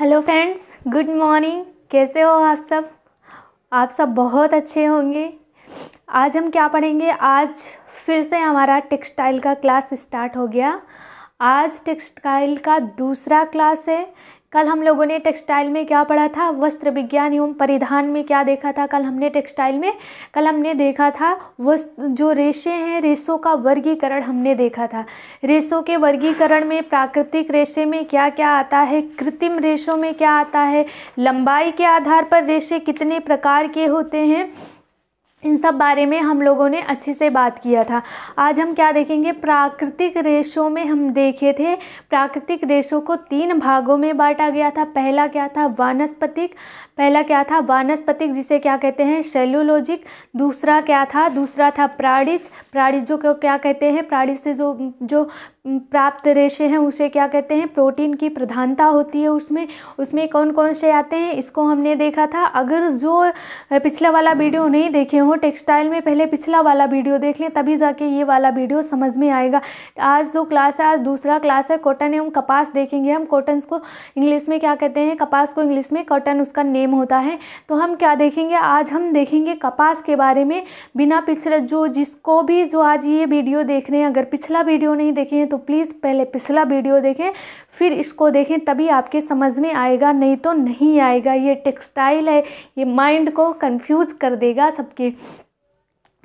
hello friends good morning कैसे हो आप सब आप सब बहुत अच्छे होंगे आज हम क्या पढ़ेंगे आज फिर से हमारा टेक्सटाइल का क्लास स्टार्ट हो गया आज टेक्सटाइल का दूसरा क्लास है कल हम लोगों ने टेक्सटाइल में क्या पढ़ा था वस्त्र विज्ञान एवं परिधान में क्या देखा था कल हमने टेक्सटाइल में कल हमने देखा था वस्त्र जो रेशे हैं रेशों का वर्गीकरण हमने देखा था रेशों के वर्गीकरण में प्राकृतिक रेशे में क्या क्या आता है कृत्रिम रेशों में क्या आता है लंबाई के आधार पर रेशे कितने प्रकार के होते हैं इन सब बारे में हम लोगों ने अच्छे से बात किया था आज हम क्या देखेंगे प्राकृतिक रेशों में हम देखे थे प्राकृतिक रेशों को तीन भागों में बांटा गया था पहला क्या था वानस्पतिक पहला क्या था वानस्पतिक जिसे क्या कहते हैं सेल्यूलॉजिक दूसरा क्या था दूसरा था प्राणिज प्राणिज जो क्या कहते हैं प्राणिज से जो जो प्राप्त रेशे हैं उसे क्या कहते हैं प्रोटीन की प्रधानता होती है उसमें उसमें कौन कौन से आते हैं इसको हमने देखा था अगर जो पिछला वाला वीडियो नहीं देखे हो टेक्सटाइल में पहले पिछला वाला वीडियो देख लें तभी जाके ये वाला वीडियो समझ में आएगा आज दो क्लास है आज दूसरा क्लास है कॉटन एवं कपास देखेंगे हम कॉटन को इंग्लिश में क्या कहते हैं कपास को इंग्लिश में कॉटन उसका नेम टाइम होता है तो हम क्या देखेंगे आज हम देखेंगे कपास के बारे में बिना पिछले जो जिसको भी जो आज ये वीडियो देख रहे हैं अगर पिछला वीडियो नहीं देखे हैं तो प्लीज़ पहले पिछला वीडियो देखें फिर इसको देखें तभी आपके समझ में आएगा नहीं तो नहीं आएगा ये टेक्सटाइल है ये माइंड को कन्फ्यूज़ कर देगा सबके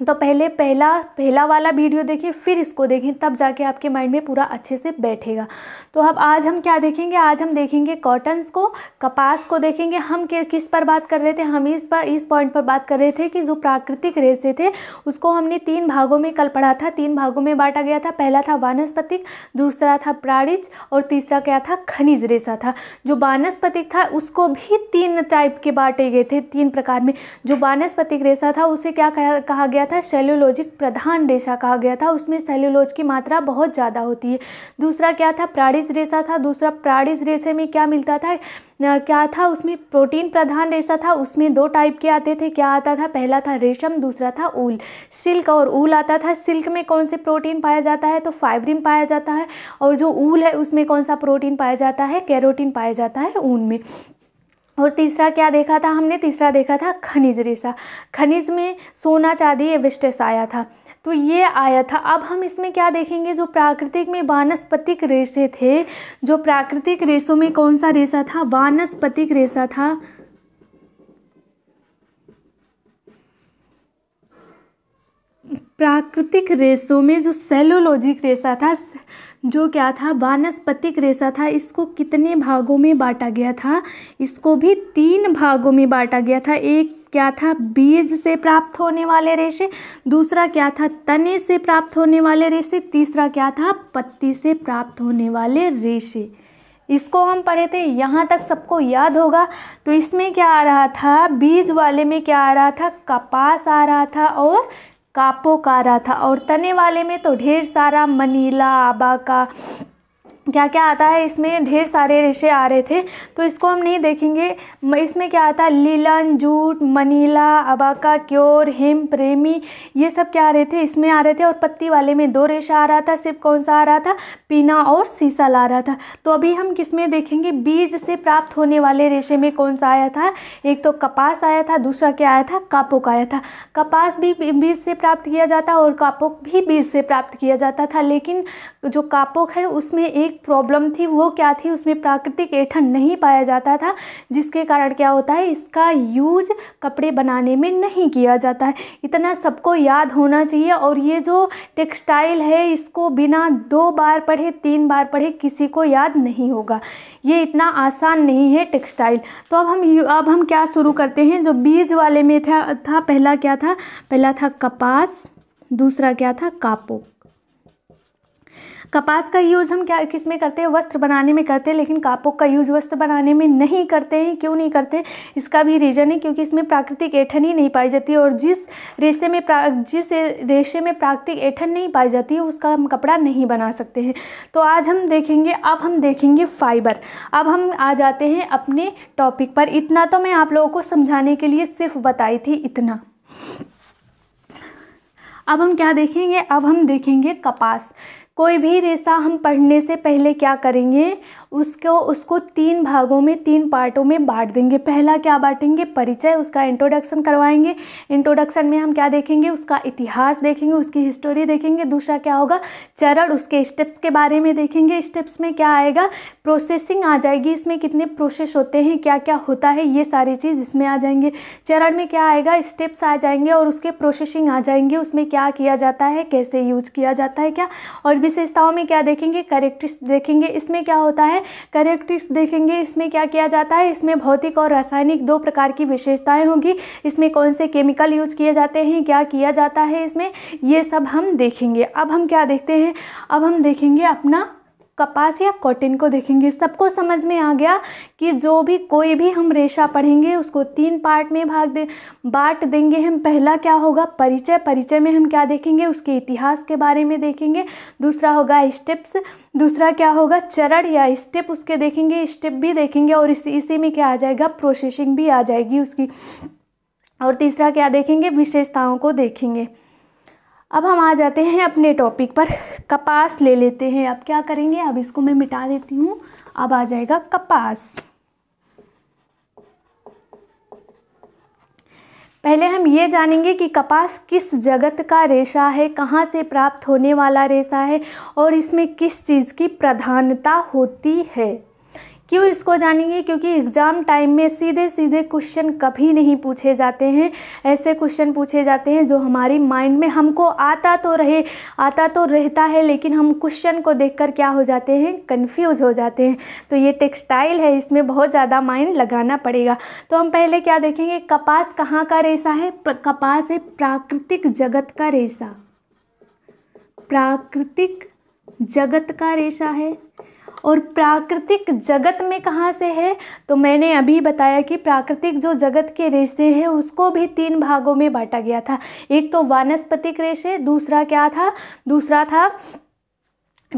तो पहले पहला पहला वाला वीडियो देखें फिर इसको देखें तब जाके आपके माइंड में पूरा अच्छे से बैठेगा तो अब आज हम क्या देखेंगे आज हम देखेंगे कॉटन्स को कपास को देखेंगे हम किस पर बात कर रहे थे हम इस पर इस पॉइंट पर बात कर रहे थे कि जो प्राकृतिक रेसे थे उसको हमने तीन भागों में कल पढ़ा था तीन भागों में बांटा गया था पहला था वानस्पतिक दूसरा था प्राणिज और तीसरा क्या था खनिज रेसा था जो वानस्पतिक था उसको भी तीन टाइप के बांटे गए थे तीन प्रकार में जो वानस्पतिक रेसा था उसे क्या कहा गया गया था सेल्यूलोजिक प्रधान रेशा कहा गया था उसमें सेल्यूलोज की मात्रा बहुत ज़्यादा होती है दूसरा क्या था प्राणिज रेशा था दूसरा प्राणिज रेशे में क्या मिलता था क्या था उसमें प्रोटीन प्रधान रेशा था उसमें दो टाइप के आते थे क्या आता था पहला था रेशम दूसरा था ऊल सिल्क और ऊल आता था सिल्क में कौन से प्रोटीन पाया जाता है तो फाइब्रिन पाया जाता है और जो ऊल है उसमें कौन सा प्रोटीन पाया जाता है कैरोटीन पाया जाता है ऊन में और तीसरा क्या देखा था हमने तीसरा देखा था खनिज रेशा खनिज में सोना चांदी एविस्टस आया था तो ये आया था अब हम इसमें क्या देखेंगे जो प्राकृतिक में वानस्पतिक रेशे थे जो प्राकृतिक रेशों में कौन सा रेशा था वानस्पतिक रेशा था प्राकृतिक रेशों में जो सेलोलॉजिक रेशा था जो क्या था वानस्पतिक रेशा था इसको कितने भागों में बांटा गया था इसको भी तीन भागों में बांटा गया था एक क्या था बीज से प्राप्त होने वाले रेशे दूसरा क्या था तने से प्राप्त होने वाले रेशे तीसरा क्या था पत्ती से प्राप्त होने वाले रेशे इसको हम पढ़े थे यहाँ तक सबको याद होगा तो इसमें क्या आ रहा था बीज वाले में क्या आ रहा था कपास आ रहा था और कापो का रहा था और तने वाले में तो ढेर सारा मनीला आबा का क्या क्या आता है इसमें ढेर सारे रेशे आ रहे थे तो इसको हम नहीं देखेंगे इसमें क्या आता है लीलन जूट मनीला अबाका क्योर हिम प्रेमी ये सब क्या आ रहे थे इसमें आ रहे थे और पत्ती वाले में दो रेशा आ रहा था सिर्फ कौन सा आ रहा था पीना और सीसा ला रहा था तो अभी हम किस में देखेंगे बीज से प्राप्त होने वाले रेशे में कौन सा आया था एक तो कपास आया था दूसरा क्या आया था कापोक आया था कपास भी बीज से प्राप्त किया जाता और कापोक भी बीज से प्राप्त किया जाता था लेकिन जो कापोक है उसमें एक प्रॉब्लम थी वो क्या थी उसमें प्राकृतिक ऐठन नहीं पाया जाता था जिसके कारण क्या होता है इसका यूज कपड़े बनाने में नहीं किया जाता है इतना सबको याद होना चाहिए और ये जो टेक्सटाइल है इसको बिना दो बार पर पढ़े तीन बार पढ़े किसी को याद नहीं होगा ये इतना आसान नहीं है टेक्सटाइल तो अब हम अब हम क्या शुरू करते हैं जो बीज वाले में था था पहला क्या था पहला था कपास दूसरा क्या था कापो कपास का यूज़ हम क्या किस में करते हैं वस्त्र बनाने में करते हैं लेकिन कापोक का यूज़ वस्त्र बनाने में नहीं करते हैं क्यों नहीं करते इसका भी रीज़न है क्योंकि इसमें प्राकृतिक ऐठन ही नहीं पाई जाती और जिस रेशे में प्रा जिस रेशे में प्राकृतिक ऐठन नहीं पाई जाती है उसका हम कपड़ा नहीं बना सकते हैं तो आज हम देखेंगे अब हम देखेंगे फाइबर अब हम आ जाते हैं अपने टॉपिक पर इतना तो मैं आप लोगों को समझाने के लिए सिर्फ बताई थी इतना अब हम क्या देखेंगे अब हम देखेंगे कपास कोई भी रेशा हम पढ़ने से पहले क्या करेंगे उसको उसको तीन भागों में तीन पार्टों में बांट देंगे पहला क्या बांटेंगे परिचय उसका इंट्रोडक्शन करवाएंगे इंट्रोडक्शन में हम क्या देखेंगे उसका इतिहास देखेंगे उसकी हिस्टोरी देखेंगे दूसरा क्या होगा चरण उसके स्टेप्स के बारे में देखेंगे स्टेप्स में क्या आएगा प्रोसेसिंग आ जाएगी इसमें कितने प्रोसेस होते हैं क्या क्या होता है ये सारी चीज़ इसमें आ जाएंगे चरण में क्या आएगा स्टेप्स आ जाएंगे और उसके प्रोसेसिंग आ जाएंगे उसमें क्या किया जाता है कैसे यूज किया जाता है क्या और विशेषताओं में क्या देखेंगे करेक्टिस देखेंगे इसमें क्या होता है करेक्ट्रिक्स देखेंगे इसमें क्या किया जाता है इसमें भौतिक और रासायनिक दो प्रकार की विशेषताएं होंगी इसमें कौन से केमिकल यूज किए जाते हैं क्या किया जाता है इसमें ये सब हम देखेंगे अब हम क्या देखते हैं अब हम देखेंगे अपना कपास या कॉटन को देखेंगे सबको समझ में आ गया कि जो भी कोई भी हम रेशा पढ़ेंगे उसको तीन पार्ट में भाग दे बांट देंगे हम पहला क्या होगा परिचय परिचय में हम क्या देखेंगे उसके इतिहास के बारे में देखेंगे दूसरा होगा स्टेप्स दूसरा क्या होगा चरण या स्टेप उसके देखेंगे स्टेप भी देखेंगे और इस इसी में क्या आ जाएगा प्रोसेसिंग भी आ जाएगी उसकी और तीसरा क्या देखेंगे विशेषताओं को देखेंगे अब हम आ जाते हैं अपने टॉपिक पर कपास ले लेते हैं अब क्या करेंगे अब इसको मैं मिटा देती हूँ अब आ जाएगा कपास पहले हम ये जानेंगे कि कपास किस जगत का रेशा है कहाँ से प्राप्त होने वाला रेशा है और इसमें किस चीज़ की प्रधानता होती है क्यों इसको जानेंगे क्योंकि एग्ज़ाम टाइम में सीधे सीधे क्वेश्चन कभी नहीं पूछे जाते हैं ऐसे क्वेश्चन पूछे जाते हैं जो हमारी माइंड में हमको आता तो रहे आता तो रहता है लेकिन हम क्वेश्चन को देखकर क्या हो जाते हैं कंफ्यूज हो जाते हैं तो ये टेक्सटाइल है इसमें बहुत ज़्यादा माइंड लगाना पड़ेगा तो हम पहले क्या देखेंगे कपास कहाँ का रेशा है कपास है प्राकृतिक जगत का रेशा प्राकृतिक जगत का रेशा है और प्राकृतिक जगत में कहाँ से है तो मैंने अभी बताया कि प्राकृतिक जो जगत के रेशे हैं उसको भी तीन भागों में बांटा गया था एक तो वानस्पतिक रेशे दूसरा क्या था दूसरा था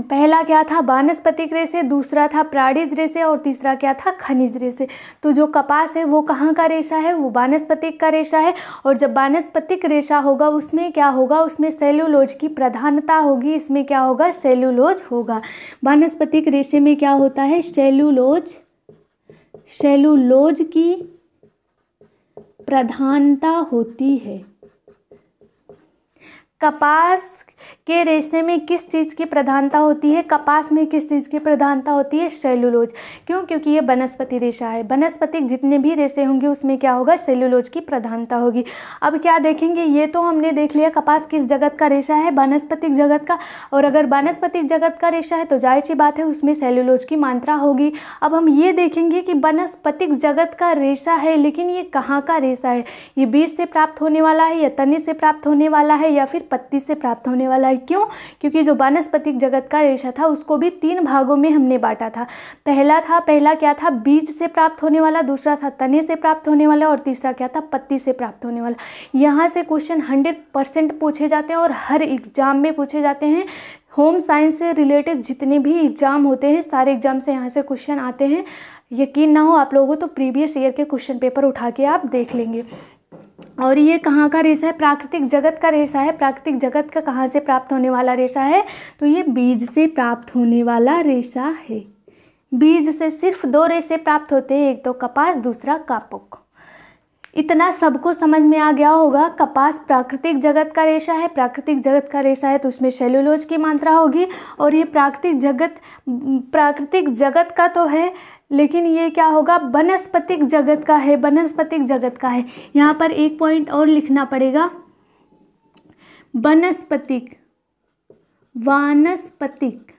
पहला क्या था वानस्पतिक रेशे दूसरा था प्राणिज रेशे और तीसरा क्या था खनिज रेशे तो जो कपास है वो कहाँ का रेशा है वो वानस्पतिक का रेशा है और जब वानस्पतिक रेशा होगा उसमें क्या होगा उसमें सेलुलोज की प्रधानता होगी इसमें क्या होगा सेलुलोज होगा वानस्पतिक रेशे में क्या होता है सेलुलोज सेलुलोज की प्रधानता होती है कपास के रेशे में किस चीज़ की प्रधानता होती है कपास में किस चीज़ की प्रधानता होती है सेलुलोज क्यों क्योंकि ये वनस्पति रेशा है वनस्पतिक जितने भी रेशे होंगे उसमें क्या होगा सेलुलोज की प्रधानता होगी अब क्या देखेंगे ये तो हमने देख लिया कपास किस जगत का रेशा है वनस्पतिक जगत का और अगर वनस्पतिक जगत का रेशा है तो जाहिर सी बात है उसमें सेलुलोज की मात्रा होगी अब हम ये देखेंगे कि वनस्पतिक जगत का रेशा है लेकिन ये कहाँ का रेशा है ये बीज से प्राप्त होने वाला है या तने से प्राप्त होने वाला है या फिर पत्ती से प्राप्त होने वाला है है क्यों क्योंकि जो वनस्पतिक जगत का रेशा था उसको भी तीन भागों में हमने बांटा था पहला था पहला क्या था बीज से प्राप्त होने वाला दूसरा था तने से प्राप्त होने वाला और तीसरा क्या था पत्ती से प्राप्त होने वाला यहाँ से क्वेश्चन हंड्रेड पूछे जाते हैं और हर एग्जाम में पूछे जाते हैं होम साइंस से रिलेटेड जितने भी एग्ज़ाम होते हैं सारे एग्ज़ाम से यहाँ से क्वेश्चन आते हैं यकीन ना हो आप लोगों तो प्रीवियस ईयर के क्वेश्चन पेपर उठा के आप देख लेंगे और ये कहाँ का रेशा है प्राकृतिक जगत का रेशा है प्राकृतिक जगत का कहाँ से प्राप्त होने वाला रेशा है तो ये बीज से प्राप्त होने वाला रेशा है बीज से सिर्फ दो रेशे प्राप्त होते हैं एक तो कपास दूसरा कापुक इतना सबको समझ में आ गया होगा कपास प्राकृतिक जगत का रेशा है प्राकृतिक जगत का रेशा है तो उसमें सेल्यूलोज की मात्रा होगी और ये प्राकृतिक जगत प्राकृतिक जगत का तो है लेकिन ये क्या होगा वनस्पतिक जगत का है वनस्पतिक जगत का है यहाँ पर एक पॉइंट और लिखना पड़ेगा वनस्पतिक वानस्पतिक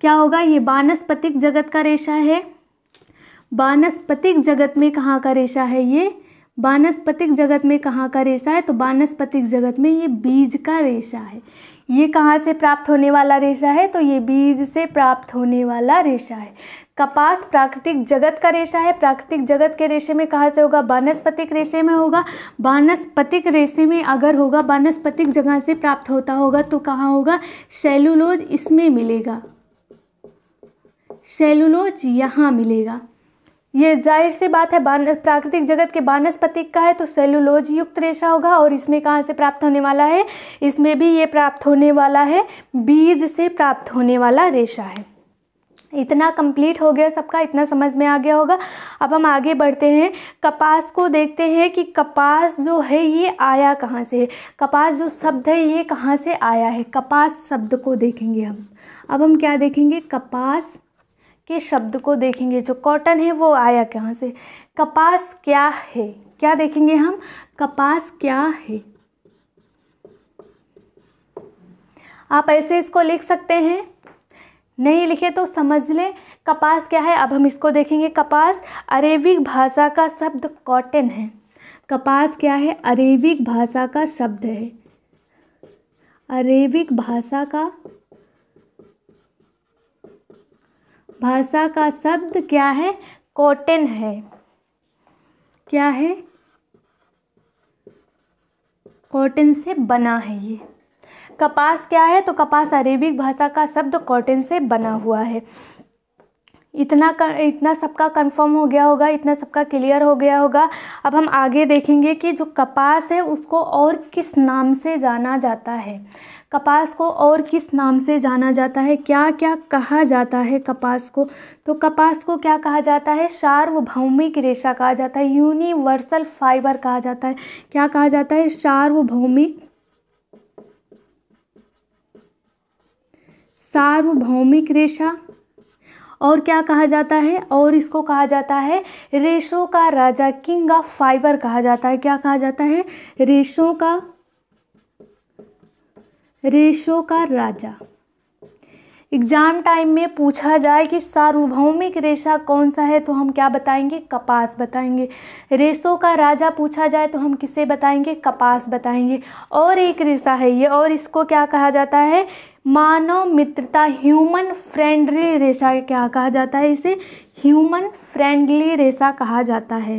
क्या होगा ये वानस्पतिक जगत का रेशा है वानस्पतिक जगत में कहाँ का रेशा है ये वानस्पतिक जगत में कहाँ का रेशा है तो वानस्पतिक जगत में ये बीज का रेशा है ये कहाँ से प्राप्त होने वाला रेशा है तो ये बीज से प्राप्त होने वाला रेशा है कपास प्राकृतिक जगत का रेशा है प्राकृतिक जगत के रेशे में कहाँ से होगा वानस्पतिक रेशे में होगा वानस्पतिक रेशे में अगर होगा वानस्पतिक जगह से प्राप्त होता होगा तो कहाँ होगा सेलुलोज इसमें मिलेगा सेलुलोज यहाँ मिलेगा ये जाहिर सी बात है प्राकृतिक जगत के वानस्पतिक का है तो सेलुलोज युक्त रेशा होगा और इसमें कहाँ से प्राप्त होने वाला है इसमें भी ये प्राप्त होने वाला है बीज से प्राप्त होने वाला रेशा है इतना कंप्लीट हो गया सबका इतना समझ में आ गया होगा अब हम आगे बढ़ते हैं कपास को देखते हैं कि कपास जो है ये आया कहाँ से है कपास जो शब्द है ये कहाँ से आया है कपास शब्द को देखेंगे हम अब हम क्या देखेंगे कपास के शब्द को देखेंगे जो कॉटन है वो आया कहाँ से कपास क्या है क्या देखेंगे हम कपास क्या है आप ऐसे इसको लिख सकते हैं नहीं लिखे तो समझ लें कपास क्या है अब हम इसको देखेंगे कपास अरेबिक भाषा का शब्द कॉटन है कपास क्या है अरेबिक भाषा का शब्द है अरेबिक भाषा का भाषा का शब्द क्या है कॉटन है क्या है कॉटन से बना है ये कपास क्या है तो कपास अरेबिक भाषा का शब्द कॉटन से बना हुआ है इतना कर, इतना सबका कंफर्म हो गया होगा इतना सबका क्लियर हो गया होगा अब हम आगे देखेंगे कि जो कपास है उसको और किस नाम से जाना जाता है कपास को और किस नाम से जाना जाता है क्या क्या कहा जाता है कपास को तो कपास को क्या कहा जाता है सार्वभौमिक रेशा कहा जाता है यूनिवर्सल फाइबर कहा जाता है क्या कहा जाता है सार्वभौमिक सार्वभौमिक रेशा और क्या कहा जाता है और इसको कहा जाता है रेशों का राजा किंग ऑफ फाइबर कहा जाता है क्या कहा जाता है रेशों का रेशो का राजा एग्जाम टाइम में पूछा जाए कि सार्वभौमिक रेशा कौन सा है तो हम क्या बताएंगे कपास बताएंगे रेशों का राजा पूछा जाए तो हम किसे बताएंगे कपास बताएंगे और एक रेशा है ये और इसको क्या कहा जाता है मानव मित्रता ह्यूमन फ्रेंडली रेशा क्या कहा जाता है इसे ह्यूमन फ्रेंडली रेशा कहा जाता है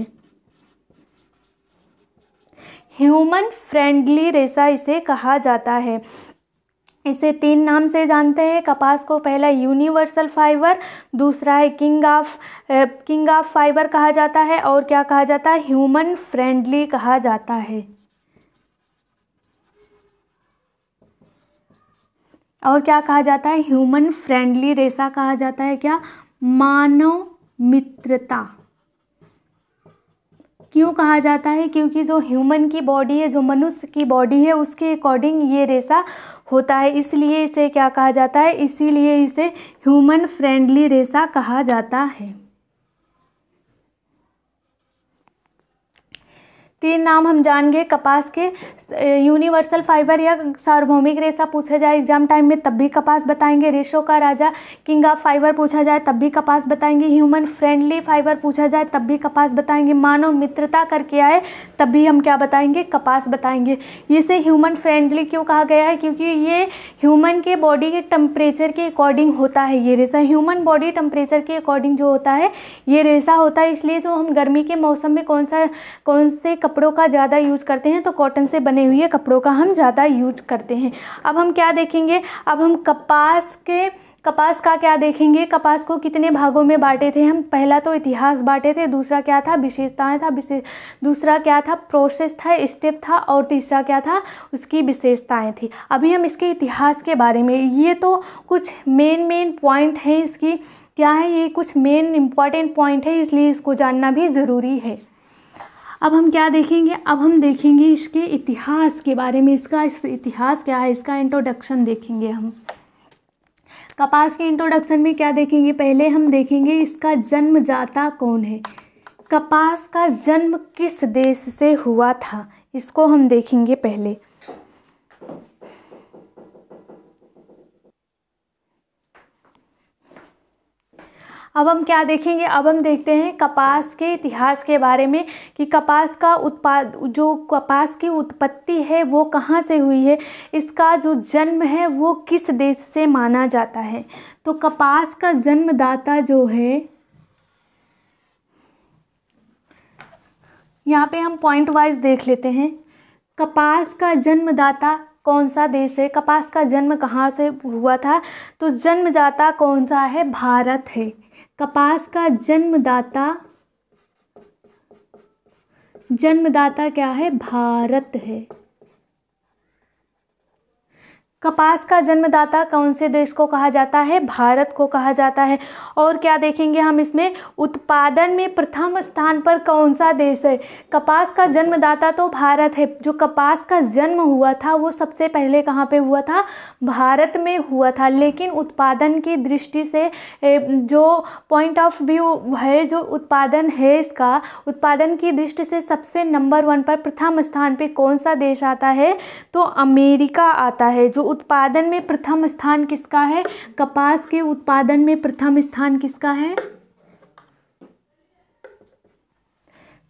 ह्यूमन फ्रेंडली रेशा इसे कहा जाता है इसे तीन नाम से जानते हैं कपास को पहला यूनिवर्सल फाइबर दूसरा है king of king of fibre कहा जाता है और क्या कहा जाता है ह्यूमन फ्रेंडली कहा जाता है और क्या कहा जाता है ह्यूमन फ्रेंडली रेसा कहा जाता है क्या मानव मित्रता क्यों कहा जाता है क्योंकि जो ह्यूमन की बॉडी है जो मनुष्य की बॉडी है उसके अकॉर्डिंग ये रेसा होता है इसलिए इसे क्या कहा जाता है इसीलिए इसे ह्यूमन फ्रेंडली रेसा कहा जाता है तीन नाम हम जानगे कपास के यूनिवर्सल फाइबर या सार्वभौमिक रेशा पूछा जाए एग्जाम टाइम में तब भी कपास बताएंगे रेशों का राजा किंग ऑफ फाइबर पूछा जाए तब भी कपास बताएंगे ह्यूमन फ्रेंडली फाइबर पूछा जाए तब भी कपास बताएंगे मानव मित्रता करके आए तब भी हम क्या बताएंगे कपास बताएंगे इसे ह्यूमन फ्रेंडली क्यों कहा गया है क्योंकि ये ह्यूमन के बॉडी के टेम्परेचर के अकॉर्डिंग होता है ये रेशा ह्यूमन बॉडी टेम्परेचर के अकॉर्डिंग जो होता है ये रेशा होता है इसलिए जो हम गर्मी के मौसम में कौन सा कौन से कप कपड़ों का ज़्यादा यूज करते हैं तो कॉटन से बने हुए कपड़ों का हम ज़्यादा यूज करते हैं अब हम क्या देखेंगे अब हम कपास के कपास का क्या देखेंगे कपास को कितने भागों में बांटे थे हम पहला तो इतिहास बांटे थे दूसरा क्या था विशेषताएं था विशेष दूसरा क्या था प्रोसेस था स्टेप था और तीसरा क्या था उसकी विशेषताएं थी अभी हम इसके इतिहास के बारे में ये तो कुछ मेन मेन पॉइंट हैं इसकी क्या है ये कुछ मेन इम्पॉर्टेंट पॉइंट है इसलिए इसको जानना भी ज़रूरी है अब हम क्या देखेंगे अब हम देखेंगे इसके इतिहास के बारे में इसका इस इतिहास क्या है इसका इंट्रोडक्शन देखेंगे हम कपास के इंट्रोडक्शन में क्या देखेंगे पहले हम देखेंगे इसका जन्मजाता कौन है कपास का जन्म किस देश से हुआ था इसको हम देखेंगे पहले अब हम क्या देखेंगे अब हम देखते हैं कपास के इतिहास के बारे में कि कपास का उत्पाद जो कपास की उत्पत्ति है वो कहाँ से हुई है इसका जो जन्म है वो किस देश से माना जाता है तो कपास का जन्मदाता जो है यहाँ पे हम पॉइंट वाइज देख लेते हैं कपास का जन्मदाता कौन सा देश है कपास का जन्म कहाँ से हुआ था तो जन्मदाता कौन सा है भारत है कपास का जन्मदाता जन्मदाता क्या है भारत है कपास का जन्मदाता कौन से देश को कहा जाता है भारत को कहा जाता है और क्या देखेंगे हम इसमें उत्पादन में प्रथम स्थान पर कौन सा देश है कपास का जन्मदाता तो भारत है जो कपास का जन्म हुआ था वो सबसे पहले कहाँ पे हुआ था भारत में हुआ था लेकिन उत्पादन की दृष्टि से जो पॉइंट ऑफ व्यू है जो उत्पादन है इसका उत्पादन की दृष्टि से सबसे नंबर वन पर प्रथम स्थान पर कौन सा देश आता है तो अमेरिका आता है जो उत्पादन में प्रथम स्थान किसका है कपास के उत्पादन में प्रथम स्थान किसका है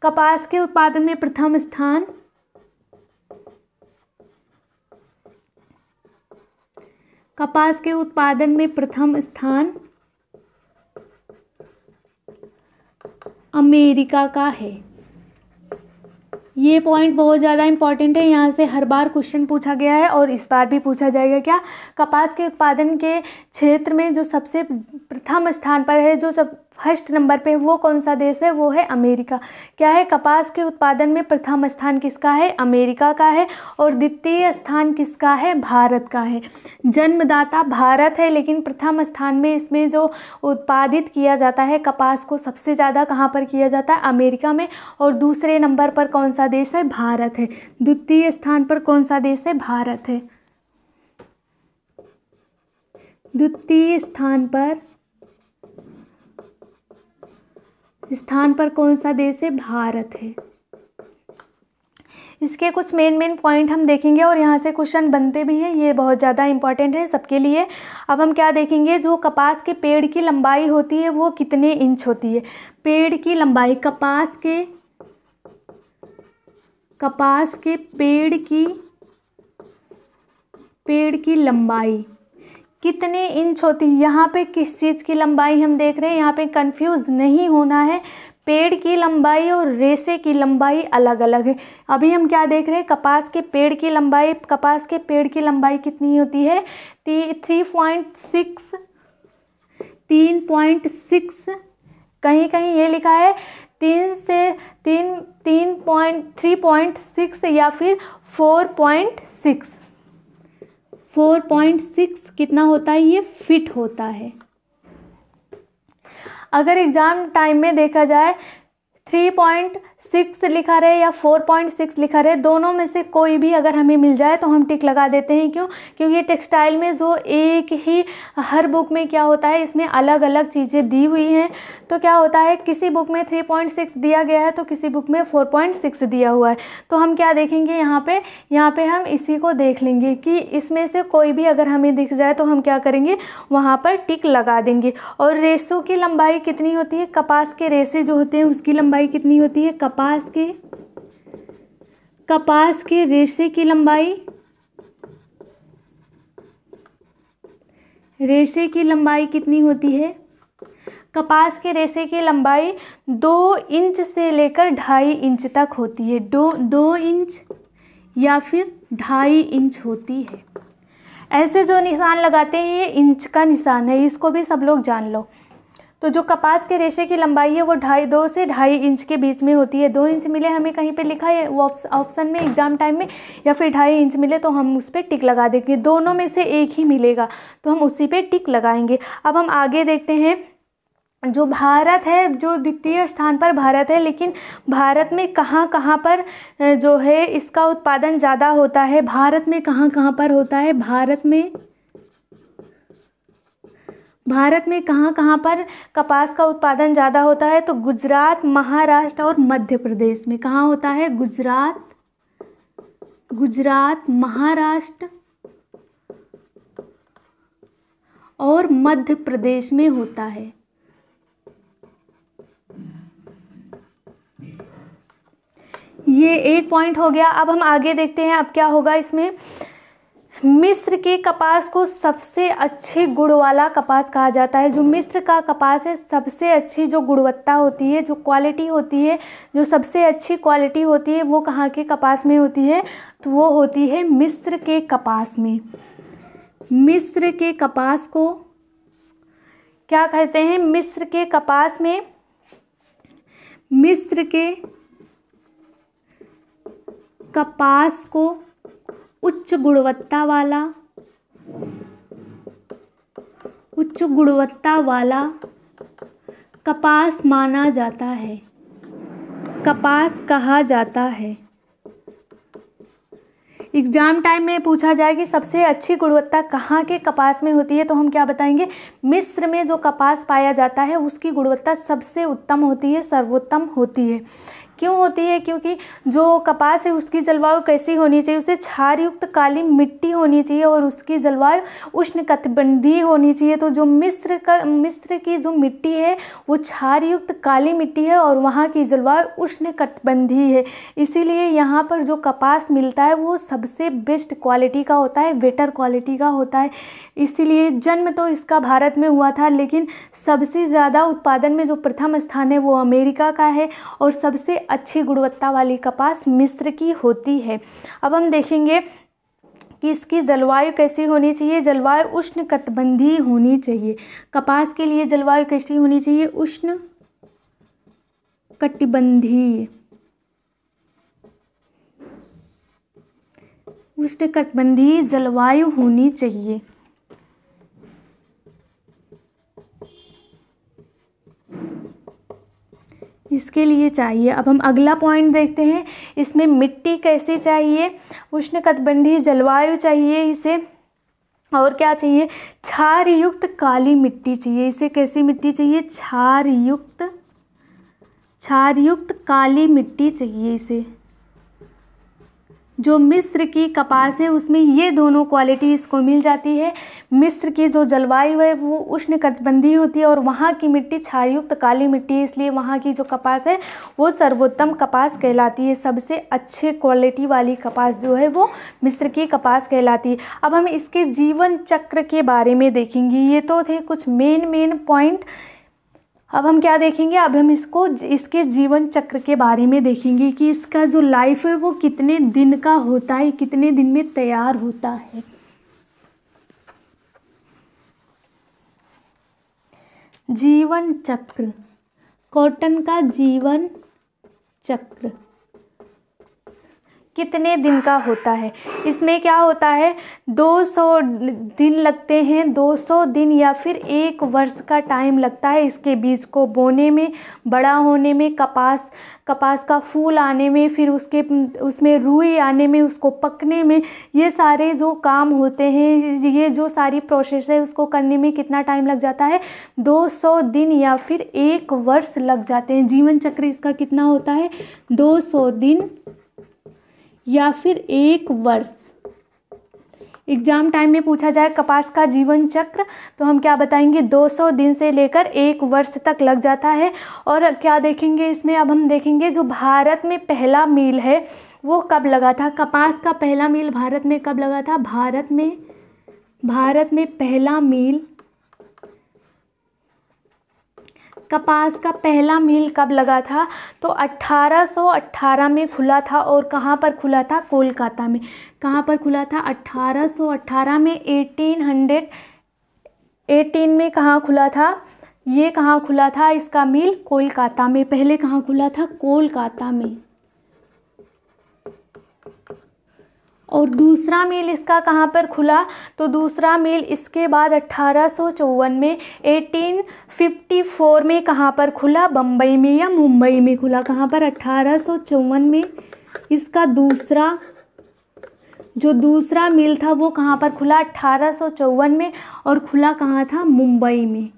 कपास के उत्पादन में प्रथम स्थान कपास के उत्पादन में प्रथम स्थान अमेरिका का है ये पॉइंट बहुत ज़्यादा इंपॉर्टेंट है यहाँ से हर बार क्वेश्चन पूछा गया है और इस बार भी पूछा जाएगा क्या कपास के उत्पादन के क्षेत्र में जो सबसे प्रथम स्थान पर है जो सब फर्स्ट नंबर पे वो कौन सा देश है वो है अमेरिका क्या है कपास के उत्पादन में प्रथम स्थान किसका है अमेरिका का है और द्वितीय स्थान किसका है भारत का है जन्मदाता भारत है लेकिन प्रथम स्थान में इसमें जो उत्पादित किया जाता है कपास को सबसे ज़्यादा कहाँ पर किया जाता है अमेरिका में और दूसरे नंबर पर कौन सा देश है भारत है द्वितीय स्थान पर कौन सा देश है भारत है द्वितीय स्थान पर स्थान पर कौन सा देश है भारत है इसके कुछ मेन मेन पॉइंट हम देखेंगे और यहाँ से क्वेश्चन बनते भी हैं ये बहुत ज़्यादा इंपॉर्टेंट है सबके लिए अब हम क्या देखेंगे जो कपास के पेड़ की लंबाई होती है वो कितने इंच होती है पेड़ की लंबाई कपास के कपास के पेड़ की पेड़ की लंबाई कितने इंच होती है यहाँ पे किस चीज़ की लंबाई हम देख रहे हैं यहाँ पे कंफ्यूज नहीं होना है पेड़ की लंबाई और रेसे की लंबाई अलग अलग है अभी हम क्या देख रहे हैं कपास के पेड़ की लंबाई कपास के पेड़ की लंबाई कितनी होती है थ्री पॉइंट सिक्स तीन पॉइंट सिक्स कहीं कहीं ये लिखा है तीन से तीन तीन पॉइंट थ्री पॉइंट सिक्स या फिर four point six four point six कितना होता है ये फिट होता है अगर एग्ज़ाम टाइम में देखा जाए थ्री पॉइंट सिक्स लिखा रहे या फोर पॉइंट सिक्स लिखा रहे दोनों में से कोई भी अगर हमें मिल जाए तो हम टिक लगा देते हैं क्यों क्योंकि टेक्सटाइल में जो एक ही हर बुक में क्या होता है इसमें अलग अलग चीज़ें दी हुई हैं तो क्या होता है किसी बुक में थ्री पॉइंट सिक्स दिया गया है तो किसी बुक में फोर पॉइंट सिक्स दिया हुआ है तो हम क्या देखेंगे यहाँ पर यहाँ पर हम इसी को देख लेंगे कि इसमें से कोई भी अगर हमें दिख जाए तो हम क्या करेंगे वहाँ पर टिक लगा देंगे और रेसों की लंबाई कितनी होती है कपास के रेसे जो होते हैं उसकी लंबाई कितनी होती है कप कपास के कपास के रेशे की लंबाई रेशे की लंबाई कितनी होती है कपास के रेशे की लंबाई दो इंच से लेकर ढाई इंच तक होती है दो दो इंच या फिर ढाई इंच होती है ऐसे जो निशान लगाते हैं ये इंच का निशान है इसको भी सब लोग जान लो तो जो कपास के रेशे की लंबाई है वो ढाई दो से ढाई इंच के बीच में होती है दो इंच मिले हमें कहीं पे लिखा है वो ऑप्शन में एग्ज़ाम टाइम में या फिर ढाई इंच मिले तो हम उस पर टिक लगा देंगे दोनों में से एक ही मिलेगा तो हम उसी पर टिक लगाएंगे अब हम आगे देखते हैं जो भारत है जो द्वितीय स्थान पर भारत है लेकिन भारत में कहाँ कहाँ पर जो है इसका उत्पादन ज़्यादा होता है भारत में कहाँ कहाँ पर होता है भारत में भारत में कहाँ कहाँ पर कपास का उत्पादन ज़्यादा होता है तो गुजरात महाराष्ट्र और मध्य प्रदेश में कहाँ होता है गुजरात गुजरात महाराष्ट्र और मध्य प्रदेश में होता है ये एक पॉइंट हो गया अब हम आगे देखते हैं अब क्या होगा इसमें मिस्र के कपास को सबसे अच्छे गुण वाला कपास कहा जाता है जो मिस्र का कपास है सबसे अच्छी जो गुणवत्ता होती है जो क्वालिटी होती है जो सबसे अच्छी क्वालिटी होती है वो कहाँ के कपास में होती है तो वो होती है मिस्र के कपास में मिस्र के कपास को क्या कहते हैं मिस्र के कपास में मिस्र के कपास को उच्च गुणवत्ता वाला उच्च गुणवत्ता वाला कपास माना जाता है कपास कहा जाता है एग्ज़ाम टाइम में पूछा जाए कि सबसे अच्छी गुणवत्ता कहाँ के कपास में होती है तो हम क्या बताएंगे मिस्र में जो कपास पाया जाता है उसकी गुणवत्ता सबसे उत्तम होती है सर्वोत्तम होती है क्यों होती है क्योंकि जो कपास है उसकी जलवायु कैसी होनी चाहिए उसे क्षारयुक्त काली मिट्टी होनी चाहिए और उसकी जलवायु उष्ण कटिबंधीय होनी चाहिए तो जो मिस्र का मिस्र की जो मिट्टी है वो क्षारयुक्त काली मिट्टी है और वहाँ की जलवायु उष्ण कटबंधी है इसीलिए यहाँ पर जो कपास मिलता है वो सबसे बेस्ट क्वालिटी का होता है बेटर क्वालिटी का होता है इसीलिए जन्म तो इसका भारत में हुआ था लेकिन सबसे ज़्यादा उत्पादन में जो प्रथम स्थान है वो अमेरिका का है और सबसे अच्छी गुणवत्ता वाली कपास मिस्र की होती है अब हम देखेंगे कि इसकी जलवायु कैसी होनी चाहिए जलवायु उष्ण होनी चाहिए कपास के लिए जलवायु कैसी होनी चाहिए उष्ण कटिबंधीय उष्णकटिबंधीय जलवायु होनी चाहिए इसके लिए चाहिए अब हम अगला पॉइंट देखते हैं इसमें मिट्टी कैसे चाहिए उष्णकटिबंधीय जलवायु चाहिए इसे और क्या चाहिए क्षार युक्त काली मिट्टी चाहिए इसे कैसी मिट्टी चाहिए क्षार युक्त क्षार युक्त काली मिट्टी चाहिए इसे जो मिस्र की कपास है उसमें ये दोनों क्वालिटी इसको मिल जाती है मिस्र की जो जलवायु है वो उष्ण कटबंधीय होती है और वहाँ की मिट्टी क्षारयुक्त काली मिट्टी है इसलिए वहाँ की जो कपास है वो सर्वोत्तम कपास कहलाती है सबसे अच्छे क्वालिटी वाली कपास जो है वो मिस्र की कपास कहलाती है अब हम इसके जीवन चक्र के बारे में देखेंगे ये तो थे कुछ मेन मेन पॉइंट अब हम क्या देखेंगे अब हम इसको इसके जीवन चक्र के बारे में देखेंगे कि इसका जो लाइफ है वो कितने दिन का होता है कितने दिन में तैयार होता है जीवन चक्र कॉटन का जीवन चक्र कितने दिन का होता है इसमें क्या होता है 200 दिन लगते हैं 200 दिन या फिर एक वर्ष का टाइम लगता है इसके बीज को बोने में बड़ा होने में कपास कपास का फूल आने में फिर उसके उसमें रुई आने में उसको पकने में ये सारे जो काम होते हैं ये जो सारी प्रोसेस है उसको करने में कितना टाइम लग जाता है 200 दिन या फिर एक वर्ष लग जाते हैं जीवन चक्र इसका कितना होता है 200 दिन या फिर एक वर्ष एग्जाम टाइम में पूछा जाए कपास का जीवन चक्र तो हम क्या बताएंगे 200 दिन से लेकर एक वर्ष तक लग जाता है और क्या देखेंगे इसमें अब हम देखेंगे जो भारत में पहला मील है वो कब लगा था कपास का पहला मील भारत में कब लगा था भारत में भारत में पहला मील कपास का पहला मिल कब लगा था तो 1818 में खुला था और कहाँ पर खुला था कोलकाता में कहाँ पर खुला था 1818 में 1800 18 में कहाँ खुला था ये कहाँ खुला था इसका मिल कोलकाता में पहले कहाँ खुला था कोलकाता में और दूसरा मिल इसका कहाँ पर खुला तो दूसरा मिल इसके बाद अट्ठारह में 1854 में कहाँ पर खुला बम्बई में या मुंबई में खुला कहाँ पर अट्ठारह में इसका दूसरा जो दूसरा मील था वो कहाँ पर खुला अट्ठारह में और खुला कहाँ था मुंबई में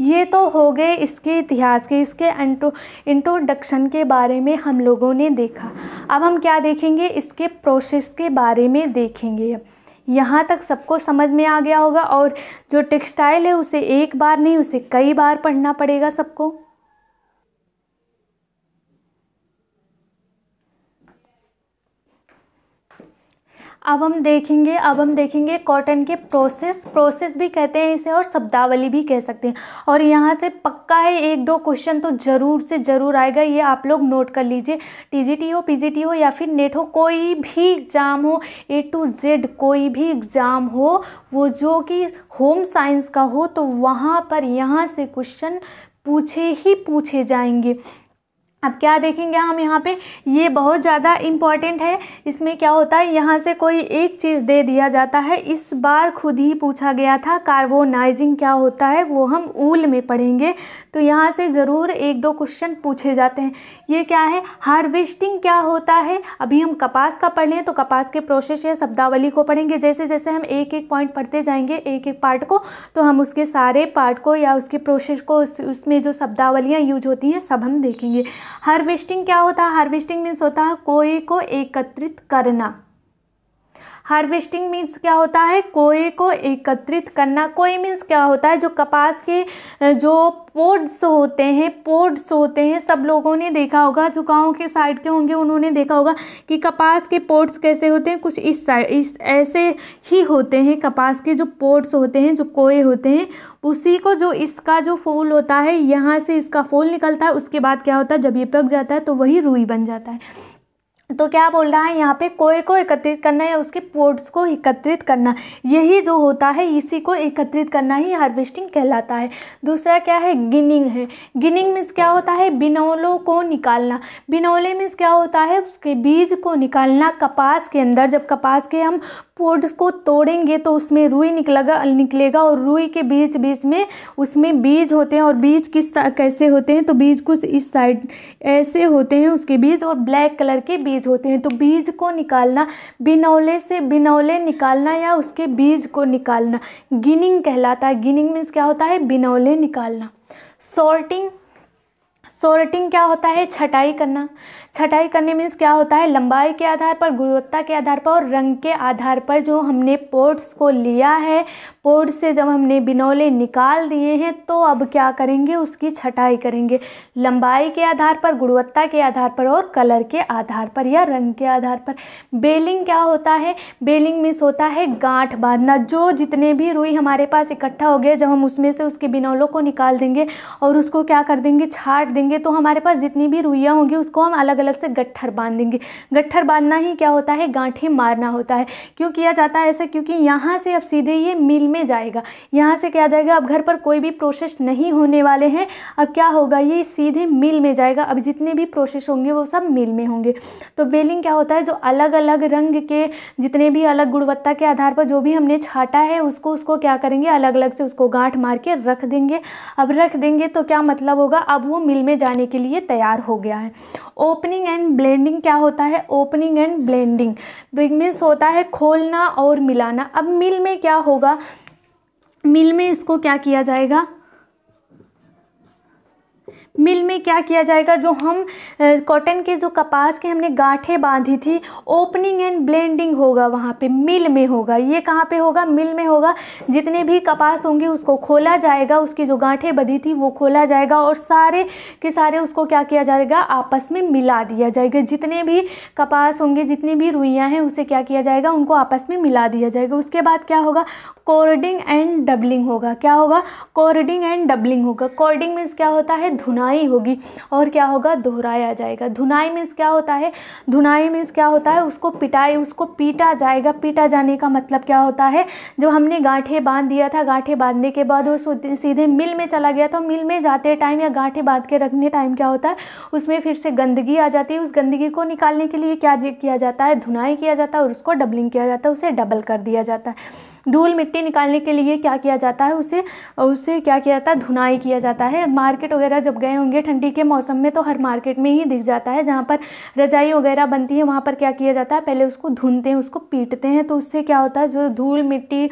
ये तो हो गए इसके इतिहास के इसके इंट्रो इंट्रोडक्शन के बारे में हम लोगों ने देखा अब हम क्या देखेंगे इसके प्रोसेस के बारे में देखेंगे यहाँ तक सबको समझ में आ गया होगा और जो टेक्सटाइल है उसे एक बार नहीं उसे कई बार पढ़ना पड़ेगा सबको अब हम देखेंगे अब हम देखेंगे कॉटन के प्रोसेस प्रोसेस भी कहते हैं इसे और शब्दावली भी कह सकते हैं और यहाँ से पक्का है एक दो क्वेश्चन तो ज़रूर से ज़रूर आएगा ये आप लोग नोट कर लीजिए टीजीटी हो पीजीटी हो या फिर नेट हो कोई भी एग्ज़ाम हो ए टू जेड कोई भी एग्ज़ाम हो वो जो कि होम साइंस का हो तो वहाँ पर यहाँ से क्वेश्चन पूछे ही पूछे जाएंगे अब क्या देखेंगे हम यहाँ पे ये बहुत ज़्यादा इम्पॉर्टेंट है इसमें क्या होता है यहाँ से कोई एक चीज़ दे दिया जाता है इस बार खुद ही पूछा गया था कार्बोनाइजिंग क्या होता है वो हम ऊल में पढ़ेंगे तो यहाँ से ज़रूर एक दो क्वेश्चन पूछे जाते हैं ये क्या है हार्वेस्टिंग क्या होता है अभी हम कपास का पढ़ लें तो कपास के प्रोसेस या शब्दावली को पढ़ेंगे जैसे जैसे हम एक एक पॉइंट पढ़ते जाएंगे एक एक पार्ट को तो हम उसके सारे पार्ट को या उसके प्रोसेस को उसमें जो शब्दावलियाँ यूज होती हैं सब हम देखेंगे हार्वेस्टिंग क्या होता है हार्वेस्टिंग मीन्स होता है कोई को एकत्रित करना हार्वेस्टिंग मीन्स क्या होता है कोए को एकत्रित करना कोए मीन्स क्या होता है जो कपास के जो पोड्स होते हैं पोड्स होते हैं सब लोगों ने देखा होगा जो गाँव के साइड के होंगे उन्होंने देखा होगा कि कपास के पोड्स कैसे होते हैं कुछ इस साइड इस ऐसे ही होते हैं कपास के जो पोड्स होते हैं जो कोए होते हैं उसी को जो इसका जो फूल होता है यहाँ से इसका फूल निकलता है उसके बाद क्या होता है जब ये पक जाता है तो वही रुई बन जाता है तो क्या बोल रहा है यहाँ पे कोय को एकत्रित करना या उसके पोर्ट्स को एकत्रित करना यही जो होता है इसी को एकत्रित करना ही हार्वेस्टिंग कहलाता है दूसरा क्या है गिनिंग है गिनिंग मीन्स क्या होता है बिनौलों को निकालना बिनौले मीन्स क्या होता है उसके बीज को निकालना कपास के अंदर जब कपास के हम पोड्स को तोड़ेंगे तो उसमें रुई निकलेगा निकलेगा और रुई के बीच बीच में उसमें बीज होते हैं और बीज किस कैसे होते हैं तो बीज कुछ इस साइड ऐसे होते हैं उसके बीज और ब्लैक कलर के बीज होते हैं तो बीज को निकालना बिनौले से बिनौले निकालना या उसके बीज को निकालना गिनिंग कहलाता है गिनिंग मीन्स क्या होता है बिनौले निकालना सॉर्टिंग सोर्टिंग क्या होता है छटाई करना छटाई करने मीन्स क्या होता है लंबाई के आधार पर गुणवत्ता के आधार पर और रंग के आधार पर जो हमने पोर्ट्स को लिया है पोड़ से जब हमने बिनौले निकाल दिए हैं तो अब क्या करेंगे उसकी छटाई करेंगे लंबाई के आधार पर गुणवत्ता के आधार पर और कलर के आधार पर या रंग के आधार पर बेलिंग क्या होता है बेलिंग मिस होता है गांठ बांधना जो जितने भी रुई हमारे पास इकट्ठा हो गए जब हम उसमें से उसके बिनौलों को निकाल देंगे और उसको क्या कर देंगे छाट देंगे तो हमारे पास जितनी भी रुइयाँ होंगी उसको हम अलग अलग से गट्ठर बांध देंगे गट्ठर बांधना ही क्या होता है गांठें मारना होता है क्यों किया जाता है ऐसा क्योंकि यहाँ से अब सीधे ये मिल में में जाएगा यहाँ से क्या जाएगा अब घर पर कोई भी प्रोसेस नहीं होने वाले हैं अब क्या होगा ये सीधे मिल में जाएगा अब जितने भी प्रोसेस होंगे वो सब मिल में होंगे तो बेलिंग क्या होता है जो अलग अलग रंग के जितने भी अलग गुणवत्ता के आधार पर जो भी हमने छाटा है उसको उसको क्या करेंगे अलग अलग से उसको गांठ मार के रख देंगे अब रख देंगे तो क्या मतलब होगा अब वो मिल में जाने के लिए तैयार हो गया है ओपनिंग एंड ब्लेंडिंग क्या होता है ओपनिंग एंड ब्लेंडिंग मीन्स होता है खोलना और मिलाना अब मिल में क्या होगा मिल में इसको क्या किया जाएगा मिल में क्या किया जाएगा जो हम कॉटन के जो कपास के हमने गाँठे बांधी थी ओपनिंग एंड ब्लेंडिंग होगा वहाँ पे मिल में होगा ये कहाँ पे होगा मिल में होगा जितने भी कपास होंगे उसको खोला जाएगा उसकी जो गाँठे बधी थी वो खोला जाएगा और सारे के सारे उसको क्या किया जाएगा आपस में मिला दिया जाएगा जितने भी कपास होंगे जितनी भी रुइयाँ हैं उसे क्या किया जाएगा उनको आपस में मिला दिया जाएगा उसके बाद क्या होगा कोर्डिंग एंड डबलिंग होगा क्या होगा कोर्डिंग एंड डबलिंग होगा कोर्डिंग मीन्स क्या होता है धुना धुनाई होगी और क्या होगा दोहराया जाएगा धुनाई मीन्स क्या होता है धुनाई मीन्स क्या होता है उसको पिटाई उसको पीटा जाएगा पीटा जाने का मतलब क्या होता है जब हमने गांठे बांध दिया था गांठे बांधने के बाद वो सीधे मिल में चला गया तो मिल में जाते टाइम या गांठे बांध के रखने टाइम क्या होता है उसमें फिर से गंदगी आ जाती है उस गंदगी को निकालने के लिए क्या किया जाता है धुनाई किया जाता है और उसको डबलिंग किया जाता है उसे डबल कर दिया जाता है धूल मिट्टी निकालने के लिए क्या किया जाता है उसे उसे क्या किया जाता है धुनाई किया जाता है मार्केट वगैरह जब गए होंगे ठंडी के मौसम में तो हर मार्केट में ही दिख जाता है जहाँ पर रजाई वगैरह बनती है वहाँ पर क्या किया जाता है पहले उसको धुनते हैं उसको पीटते हैं तो उससे क्या होता है जो धूल मिट्टी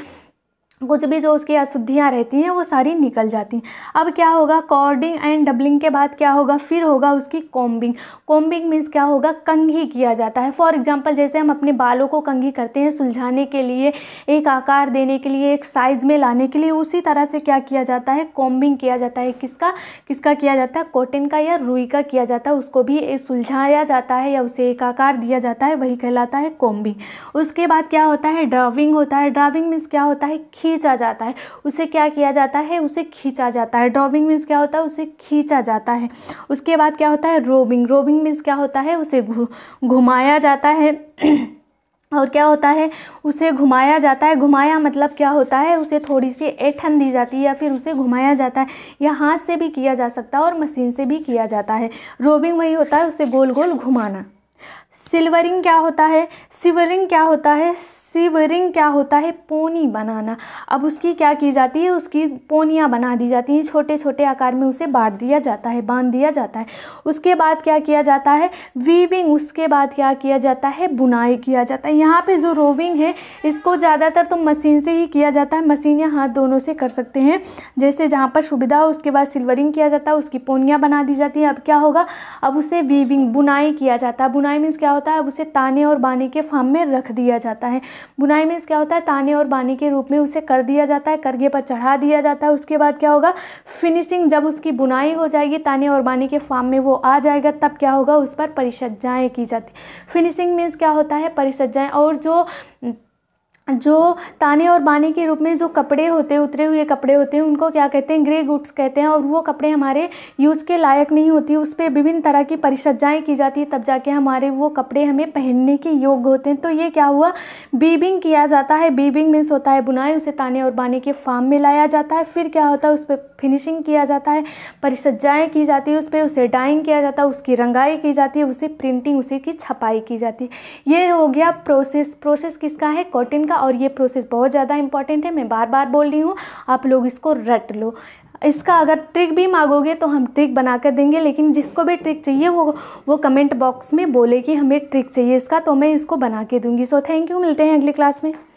कुछ भी जो उसकी अशुद्धियाँ रहती हैं वो सारी निकल जाती हैं अब क्या होगा कॉर्डिंग एंड डबलिंग के बाद क्या होगा फिर होगा उसकी कॉम्बिंग कॉम्बिंग मीन्स क्या होगा कंघी किया जाता है फॉर एग्जांपल जैसे हम अपने बालों को कंघी करते हैं सुलझाने के लिए एक आकार देने के लिए एक साइज़ में लाने के लिए उसी तरह से क्या किया जाता है कॉम्बिंग किया जाता है किसका किसका किया जाता है कॉटन का या रुई का किया जाता है उसको भी सुलझाया जाता है या उसे एक आकार दिया जाता है वही कहलाता है कॉम्बिंग उसके बाद क्या होता है ड्राविंग होता है ड्राविंग मीन्स क्या होता है खींचा जाता है उसे क्या किया जाता है उसे खींचा जाता है ड्रॉबिंग मीन्स क्या होता है उसे खींचा जाता है उसके बाद क्या होता है रोबिंग रोबिंग मीन्स क्या होता है उसे घुमाया जाता है और क्या होता है उसे घुमाया जाता है घुमाया मतलब क्या होता है उसे थोड़ी सी ऐठन दी जाती है या फिर उसे घुमाया जाता है या हाथ से भी किया जा सकता है और मशीन से भी किया जाता है रोबिंग वही होता है उसे गोल गोल घुमाना सिल्वरिंग क्या होता है सिवरिंग क्या होता है सिवरिंग क्या होता है पोनी बनाना अब उसकी क्या की जाती है उसकी पोनियाँ बना दी जाती हैं छोटे छोटे आकार में उसे बांट दिया जाता है बांध दिया जाता है उसके बाद क्या किया जाता है वीविंग उसके बाद क्या किया जाता है बुनाई किया जाता है यहाँ पे जो रोविंग है इसको ज़्यादातर तो मशीन से ही किया जाता है मशीन या हाथ दोनों से कर सकते हैं जैसे जहाँ पर सुविधा हो उसके बाद सिल्वरिंग किया जाता है उसकी पोनियाँ बना दी जाती हैं अब क्या होगा अब उसे वीविंग बुनाई किया जाता है बुनाई मीन्स क्या होता है अब उसे ताने और बाने के फार्म में रख दिया जाता है बुनाई मीन्स क्या होता है ताने और बाने के रूप में उसे कर दिया जाता है करगे पर चढ़ा दिया जाता है उसके बाद क्या होगा फिनिशिंग जब उसकी बुनाई हो जाएगी ताने और बाने के फार्म में वो आ जाएगा तब क्या होगा उस पर परिसज्जाएँ की जाती फिनिशिंग मीन्स क्या होता है परिसज्जाएँ और जो जो ताने और बाने के रूप में जो कपड़े होते हैं उतरे हुए कपड़े होते हैं उनको क्या कहते हैं ग्रे गुड्स कहते हैं और वो कपड़े हमारे यूज़ के लायक नहीं होती उस पर विभिन्न तरह की परिचर्जाएँ की जाती है तब जाके हमारे वो कपड़े हमें पहनने के योग्य होते हैं तो ये क्या हुआ बीबिंग किया जाता है बीबिंग मीन्स होता है बुनाई उसे ताने और बाने के फार्म में लाया जाता है फिर क्या होता है उस पर फिनिशिंग किया जाता है परिसज्जाएँ की जाती है उस पर उसे डाइंग किया जाता है उसकी रंगाई की जाती है उसे प्रिंटिंग उसी की छपाई की जाती है ये हो गया प्रोसेस प्रोसेस किसका है कॉटन का और ये प्रोसेस बहुत ज़्यादा इंपॉर्टेंट है मैं बार बार बोल रही हूँ आप लोग इसको रट लो इसका अगर ट्रिक भी मांगोगे तो हम ट्रिक बना कर देंगे लेकिन जिसको भी ट्रिक चाहिए वो वो कमेंट बॉक्स में बोले कि हमें ट्रिक चाहिए इसका तो मैं इसको बना के दूंगी सो थैंक यू मिलते हैं अगली क्लास में